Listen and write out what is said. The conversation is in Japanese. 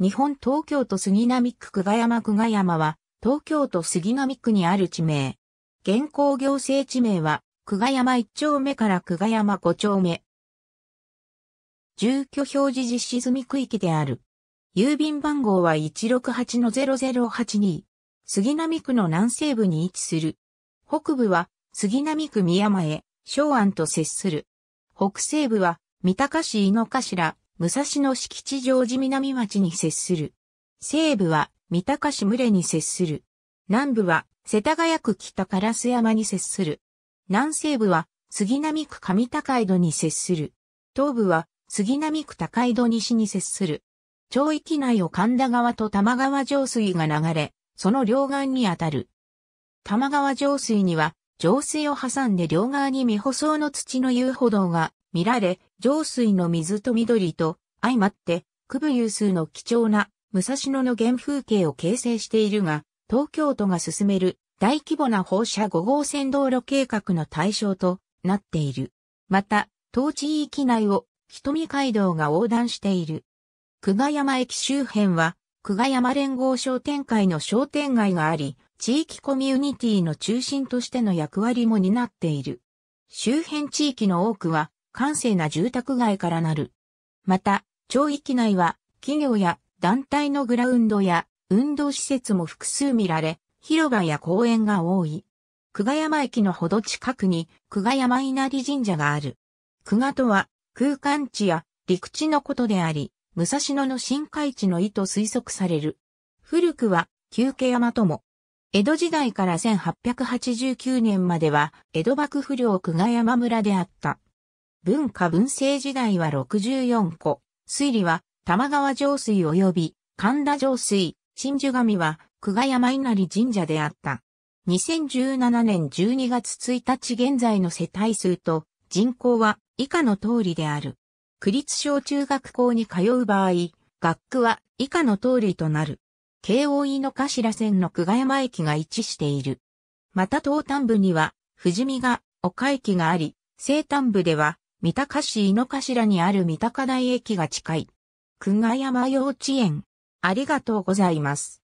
日本東京都杉並区久我山久我山は、東京都杉並区にある地名。現行行政地名は、久我山1丁目から久我山5丁目。住居表示実施済み区域である。郵便番号は168-0082。杉並区の南西部に位置する。北部は杉並区宮前、昭安と接する。北西部は三鷹市井の頭、武蔵野敷地上寺南町に接する。西部は三鷹市群れに接する。南部は世田谷区北烏山に接する。南西部は杉並区上高井戸に接する。東部は杉並区高井戸西に接する。町域内を神田川と玉川上水が流れ、その両岸にあたる。玉川上水には、上水を挟んで両側に未舗装の土の遊歩道が見られ、上水の水と緑と相まって、区部有数の貴重な武蔵野の原風景を形成しているが、東京都が進める大規模な放射5号線道路計画の対象となっている。また、当地域内を瞳街道が横断している。久我山駅周辺は、久我山連合商店会の商店街があり、地域コミュニティの中心としての役割も担っている。周辺地域の多くは、閑静な住宅街からなる。また、町域内は企業や団体のグラウンドや運動施設も複数見られ、広場や公園が多い。久我山駅のほど近くに久我山稲荷神社がある。久我とは空間地や陸地のことであり、武蔵野の深海地の意と推測される。古くは休憩山とも。江戸時代から1889年までは江戸幕府領久我山村であった。文化文政時代は64個、水利は玉川上水及び神田上水、真珠神は久我山稲荷神社であった。2017年12月1日現在の世帯数と人口は以下の通りである。区立小中学校に通う場合、学区は以下の通りとなる。京王井の頭線の久我山駅が位置している。また東端部には、富士見が岡駅があり、西端部では三鷹市井の頭にある三鷹台駅が近い。久我山幼稚園。ありがとうございます。